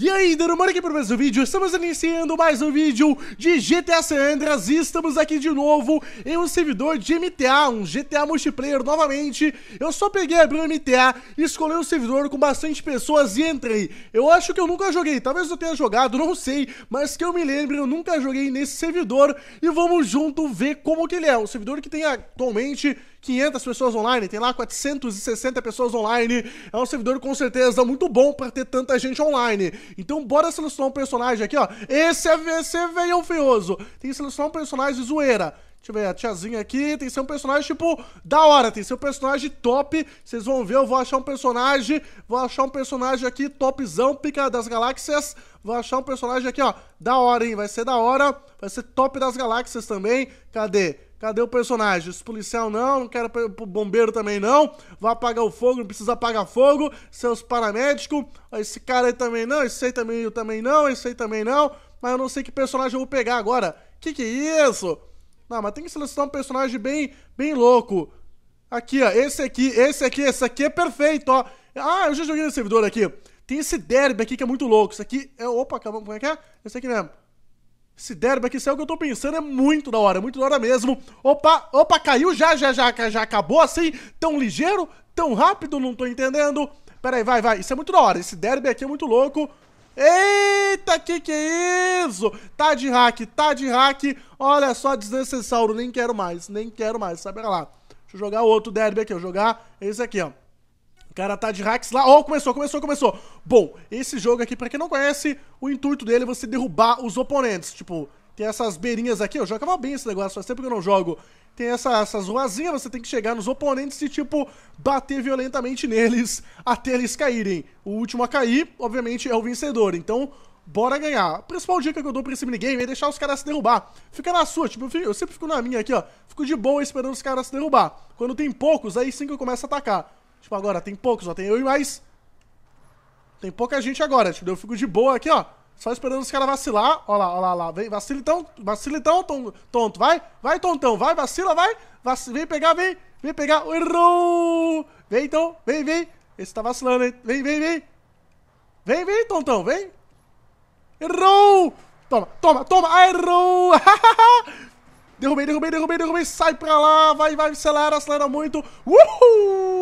E aí, Darumano aqui para mais um vídeo, estamos iniciando mais um vídeo de GTA San Andreas e estamos aqui de novo em um servidor de MTA, um GTA multiplayer novamente. Eu só peguei, abri o MTA, escolhi um servidor com bastante pessoas e entrei. Eu acho que eu nunca joguei, talvez eu tenha jogado, não sei, mas que eu me lembre, eu nunca joguei nesse servidor e vamos junto ver como que ele é. Um servidor que tem atualmente 500 pessoas online, tem lá 460 pessoas online, é um servidor com certeza muito bom para ter tanta gente online. Então bora selecionar um personagem aqui, ó. Esse é VC é veio Tem que selecionar um personagem zoeira. Deixa eu ver, a tiazinha aqui tem que ser um personagem, tipo, da hora. Tem que ser um personagem top. Vocês vão ver, eu vou achar um personagem. Vou achar um personagem aqui, topzão, pica das galáxias. Vou achar um personagem aqui, ó, da hora, hein? Vai ser da hora. Vai ser top das galáxias também. Cadê? Cadê o personagem? Esse policial não, não quero bombeiro também não. Vai apagar o fogo, não precisa apagar fogo. Seus paramédicos, esse cara aí também não, esse aí também, eu também não, esse aí também não. Mas eu não sei que personagem eu vou pegar agora. Que que é isso? Não, mas tem que selecionar um personagem bem, bem louco. Aqui, ó, esse aqui, esse aqui, esse aqui é perfeito, ó. Ah, eu já joguei no servidor aqui. Tem esse derby aqui que é muito louco. Isso aqui é... Opa, calma, como é que é? Esse aqui mesmo. Esse derby aqui, isso é o que eu tô pensando, é muito da hora, muito da hora mesmo. Opa, opa, caiu já, já, já, já acabou assim, tão ligeiro, tão rápido, não tô entendendo. Pera aí, vai, vai, isso é muito da hora, esse derby aqui é muito louco. Eita, que que é isso? Tá de hack, tá de hack. Olha só, desnecessário, nem quero mais, nem quero mais, sabe lá. Deixa eu jogar outro derby aqui, eu jogar esse aqui, ó. O cara tá de hacks lá. Ó, oh, começou, começou, começou. Bom, esse jogo aqui, pra quem não conhece, o intuito dele é você derrubar os oponentes. Tipo, tem essas beirinhas aqui. Eu jogava bem esse negócio, faz tempo que eu não jogo. Tem essa, essas ruazinhas, você tem que chegar nos oponentes e, tipo, bater violentamente neles até eles caírem. O último a cair, obviamente, é o vencedor. Então, bora ganhar. A principal dica que eu dou pra esse minigame é deixar os caras se derrubar. Fica na sua, tipo, eu, eu sempre fico na minha aqui, ó. Fico de boa esperando os caras se derrubar. Quando tem poucos, aí sim que eu começo a atacar. Tipo, agora tem poucos, só tem eu e mais. Tem pouca gente agora, tipo, eu fico de boa aqui, ó. Só esperando os caras vacilar. Ó lá, ó lá, ó lá. Vem, vacilitão, vacilitão, tonto. Vai, vai, tontão. Vai, vacila, vai. Vac... Vem pegar, vem. Vem pegar. Errou! Vem, então. Vem, vem. Esse tá vacilando, hein. Vem, vem, vem. Vem, vem, tontão. Vem. Errou! Toma, toma, toma. Ah, errou! derrubei, derrubei, derrubei, derrubei. Sai pra lá. Vai, vai. Acelera, acelera muito. Uhul!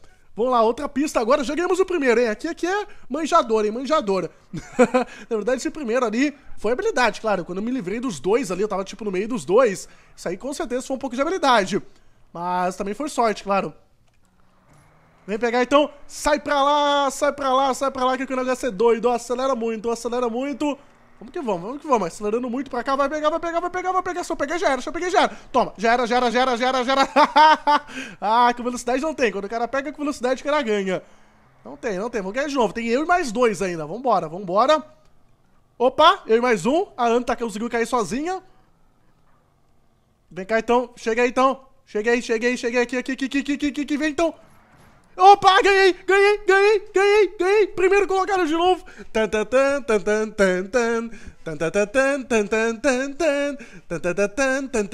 Vamos lá, outra pista agora. Joguemos o primeiro, hein? Aqui, aqui é manjador, hein? Manjadora. Na verdade, esse primeiro ali foi habilidade, claro. Quando eu me livrei dos dois ali, eu tava tipo no meio dos dois. Isso aí com certeza foi um pouco de habilidade. Mas também foi sorte, claro. Vem pegar então. Sai pra lá, sai pra lá, sai pra lá, que o negócio é doido. Acelera muito, acelera muito. Vamos que vamos, vamos que vamos. Acelerando muito pra cá, vai pegar, vai pegar, vai pegar, vai pegar. Se eu peguei, já era, se eu peguei, já era. Toma, já era, já era, já era, já era, já era. ah, que velocidade não tem. Quando o cara pega, que velocidade o cara ganha. Não tem, não tem. Vamos ganhar de novo. Tem eu e mais dois ainda. Vambora, vambora. Opa, eu e mais um. A Ana tá conseguiu cair sozinha. Vem cá então, chega aí então. Chega aí, chega aí, chega aqui, aqui, aqui, aqui, aqui, aqui, aqui, vem então. Opa, ganhei, ganhei, ganhei, ganhei, ganhei. Primeiro colocado de novo. Tan tan tan tan tan tan tan. Tan tan tan tan tan tan tan. Tan tan tan tan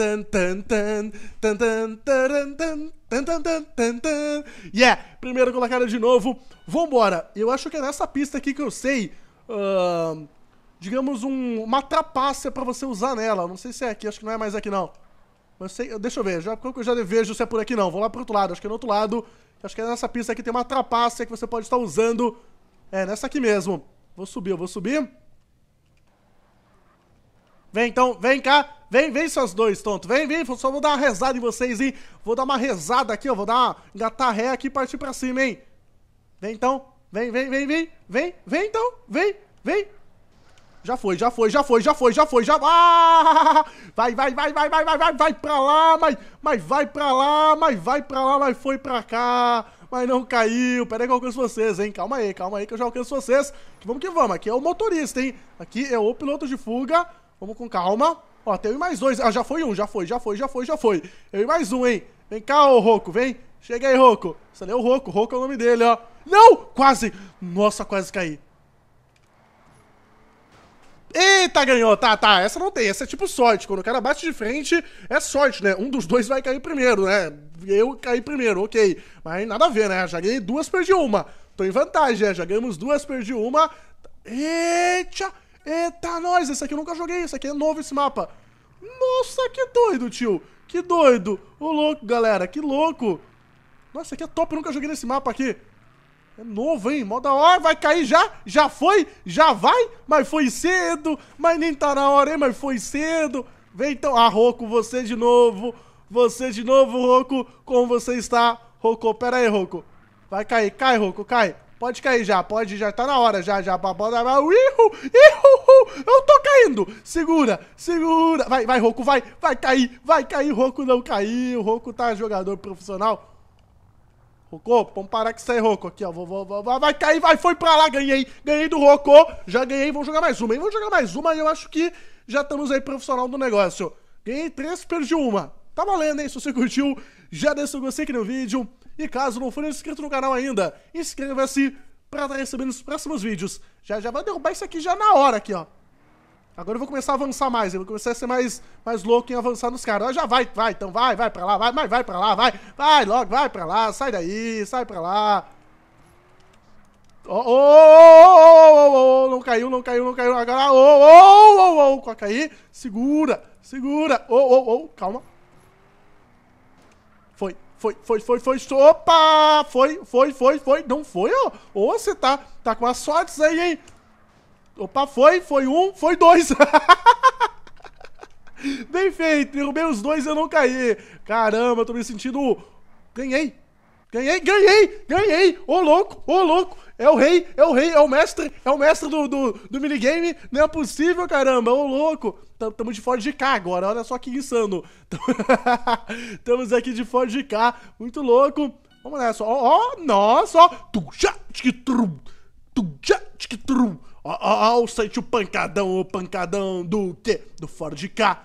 tan tan tan. Tan Yeah, primeiro colocado de novo. Vambora. Eu acho que é nessa pista aqui que eu sei, uh, digamos um, uma trapaça para você usar nela. Não sei se é aqui, acho que não é mais aqui não. Mas sei, deixa eu ver, já, eu já vejo se é por aqui não. Vou lá pro outro lado, acho que é no outro lado. Acho que nessa pista aqui tem uma trapaça que você pode estar usando. É, nessa aqui mesmo. Vou subir, eu vou subir. Vem então, vem cá. Vem, vem, seus dois, tonto. Vem, vem. Só vou dar uma rezada em vocês, hein? Vou dar uma rezada aqui, ó. Vou dar uma engatar ré aqui e partir pra cima, hein? Vem então. Vem, vem, vem, vem. Vem, vem então. Vem, vem. Já foi, já foi, já foi, já foi, já foi, já. Ah! Vai, vai, vai, vai, vai, vai, vai, vai pra lá, mas, mas vai pra lá, mas vai pra lá, mas foi pra cá, mas não caiu. Pera aí que eu alcanço vocês, hein? Calma aí, calma aí que eu já alcanço vocês. Vamos que vamos, aqui é o motorista, hein? Aqui é o piloto de fuga. Vamos com calma. Ó, tem um mais dois. Ah, já foi um, já foi, já foi, já foi, já foi. Eu e mais um, hein? Vem cá, ô Roco, vem. Chega aí, Roco. Esse ali é o Roco, Roco é o nome dele, ó. Não! Quase! Nossa, quase caí. Eita, ganhou, tá, tá. Essa não tem, essa é tipo sorte. Quando o cara bate de frente, é sorte, né? Um dos dois vai cair primeiro, né? Eu caí primeiro, ok. Mas nada a ver, né? Já ganhei duas, perdi uma. Tô em vantagem, né? Já ganhamos duas, perdi uma. Eita! Eita, nós! Esse aqui eu nunca joguei, esse aqui é novo esse mapa. Nossa, que doido, tio! Que doido! Ô louco, galera, que louco! Nossa, aqui é top, eu nunca joguei nesse mapa aqui. É novo, hein? Mó da hora, vai cair já, já foi, já vai, mas foi cedo, mas nem tá na hora, hein? Mas foi cedo. Vem então, ah, Roco, você de novo, você de novo, Roco, como você está? Roco, pera aí, Roco. Vai cair, cai, Roco, cai. Pode cair já, pode, já tá na hora, já, já. Baboda, vai, ihu, ihu, eu tô caindo. Segura, segura. Vai, vai, Roco, vai, vai cair, vai cair. Roco não caiu, Roco tá jogador profissional. Rocô, vamos parar que sai é Rocô aqui, ó. Vou, vou, vou, vai cair, vai, foi pra lá, ganhei. Ganhei do Rocô, já ganhei, vamos jogar mais uma, hein? Vamos jogar mais uma e eu acho que já estamos aí profissional do negócio. Ganhei três, perdi uma. Tá valendo, hein? Se você curtiu, já deixa seu gostei aqui no vídeo. E caso não for inscrito no canal ainda, inscreva-se pra estar tá recebendo os próximos vídeos. Já já vai derrubar isso aqui já na hora aqui, ó. Agora eu vou começar a avançar mais, eu vou começar a ser mais, mais louco em avançar nos caras. já vai, vai, então vai, vai pra lá, vai, vai, vai pra lá, vai, vai logo, vai pra lá, sai daí, sai pra lá. Oh, oh, oh, oh, oh, não caiu, não caiu, não caiu. Agora, oh, oh, oh, oh, oh, cair. Segura, segura. Oh, oh, oh, calma. Foi, foi, foi, foi, foi. Opa! Foi, foi, foi, foi. Não foi, ó. Ô, você tá, tá com as sortes aí, hein? Opa, foi, foi um, foi dois. Bem feito, derrubei os dois e eu não caí. Caramba, eu tô me sentindo... Ganhei, ganhei, ganhei, ganhei. Ô oh, louco, ô oh, louco. É o rei, é o rei, é o mestre, é o mestre do, do, do minigame. Não é possível, caramba, ô oh, louco. Tamo de fora de cá agora, olha só que insano. Estamos aqui de fora de cá, muito louco. Vamos nessa, ó, ó, nossa, ó. Tum, tchá, tchá, tchá, Ó, ó, ó, o site o pancadão, o pancadão do quê? Do fora de cá.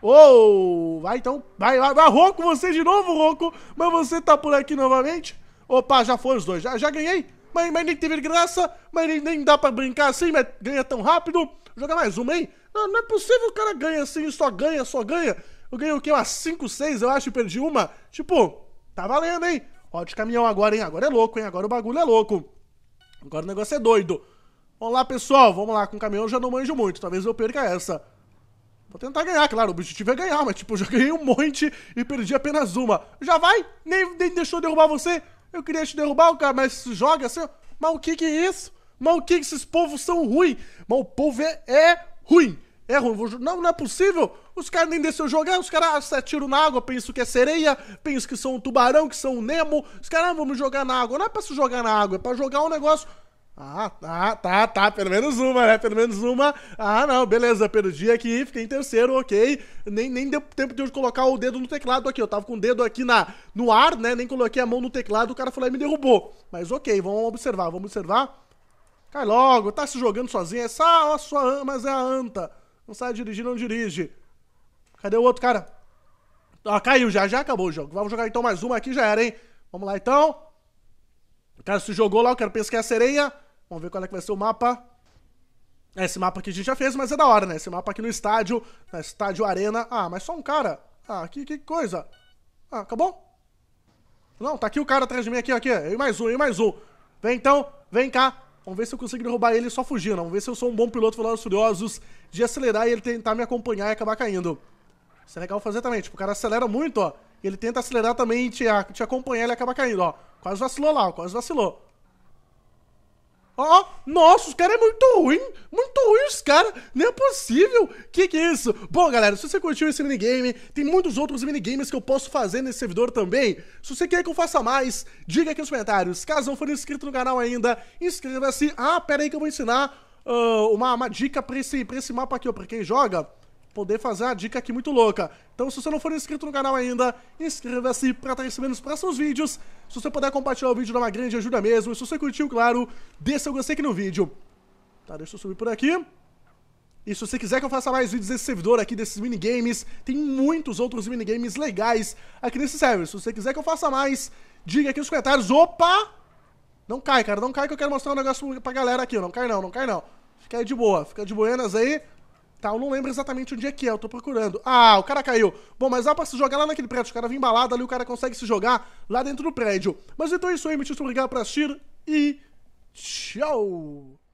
Oh, vai então, vai, vai, vai, Roco, você de novo, Roco, mas você tá por aqui novamente? Opa, já foram os dois, já, já ganhei, mas, mas nem teve graça, mas nem, nem dá pra brincar assim, mas ganha tão rápido. Joga mais uma, hein? Não, não é possível o cara ganha assim, só ganha, só ganha. Eu ganhei o quê? Umas 5, 6, eu acho, e perdi uma. Tipo, tá valendo, hein? Pau de caminhão agora, hein? Agora é louco, hein? Agora o bagulho é louco. Agora o negócio é doido. Vamos lá, pessoal. Vamos lá. Com o caminhão eu já não manjo muito. Talvez eu perca essa. Vou tentar ganhar, claro. O objetivo é ganhar, mas tipo, eu já ganhei um monte e perdi apenas uma. Já vai? Nem, nem deixou derrubar você? Eu queria te derrubar, o cara, mas joga assim. Mas o que que é isso? Mas o que que esses povos são ruins? Mas o povo é, é ruim. É ruim, vou... não, não é possível. Os caras nem deixam jogar, os caras atiram ah, na água, penso que é sereia, penso que são um tubarão, que são um Nemo. Os caras, ah, vamos jogar na água. Não é pra se jogar na água, é pra jogar um negócio. Ah, tá, tá, tá, pelo menos uma, né? Pelo menos uma. Ah, não, beleza, perdi aqui, fiquei em terceiro, ok. Nem, nem deu tempo de eu colocar o dedo no teclado aqui. Eu tava com o dedo aqui na, no ar, né? Nem coloquei a mão no teclado, o cara falou e é, me derrubou. Mas ok, vamos observar, vamos observar. Cai logo, tá se jogando sozinho, é só a sua, mas é a anta. Não sabe dirigir, não dirige. Cadê o outro cara? Ah, caiu já, já acabou o jogo. Vamos jogar então mais uma aqui, já era, hein? Vamos lá então. O cara se jogou lá, eu quero pescar a sereia. Vamos ver qual é que vai ser o mapa. É Esse mapa aqui a gente já fez, mas é da hora, né? Esse mapa aqui no estádio, na estádio arena. Ah, mas só um cara. Ah, que, que coisa. Ah, acabou? Não, tá aqui o cara atrás de mim, aqui, aqui. aí e mais um, aí e mais um. Vem então, vem cá. Vamos ver se eu consigo roubar ele só fugindo. Vamos ver se eu sou um bom piloto Velozes Furiosos de acelerar e ele tentar me acompanhar e acabar caindo. Isso é legal fazer também. Tipo, o cara acelera muito, ó. Ele tenta acelerar também e te, te acompanhar e ele acaba caindo, ó. Quase vacilou lá, ó. quase vacilou. Ó, oh, nossa, os caras é muito ruim, muito ruim os caras, não é possível, que que é isso? Bom, galera, se você curtiu esse minigame, tem muitos outros minigames que eu posso fazer nesse servidor também, se você quer que eu faça mais, diga aqui nos comentários, caso não for inscrito no canal ainda, inscreva-se, ah, pera aí que eu vou ensinar uh, uma, uma dica pra esse, pra esse mapa aqui, ó, pra quem joga, poder fazer a dica aqui muito louca. Então, se você não for inscrito no canal ainda, inscreva-se para estar recebendo os próximos vídeos. Se você puder compartilhar o vídeo, dá uma grande ajuda mesmo. E se você curtiu, claro, dê seu gostei aqui no vídeo. Tá, deixa eu subir por aqui. E se você quiser que eu faça mais vídeos desse servidor aqui, desses minigames, tem muitos outros minigames legais aqui nesse server. Se você quiser que eu faça mais, diga aqui nos comentários. Opa! Não cai, cara, não cai que eu quero mostrar um negócio pra galera aqui. Não cai não, não cai não. Fica aí de boa, fica de buenas aí. Tá, eu não lembro exatamente onde é que é, eu tô procurando. Ah, o cara caiu. Bom, mas dá pra se jogar lá naquele prédio. O cara vem embalado ali, o cara consegue se jogar lá dentro do prédio. Mas então é isso aí, me obrigado por assistir e tchau!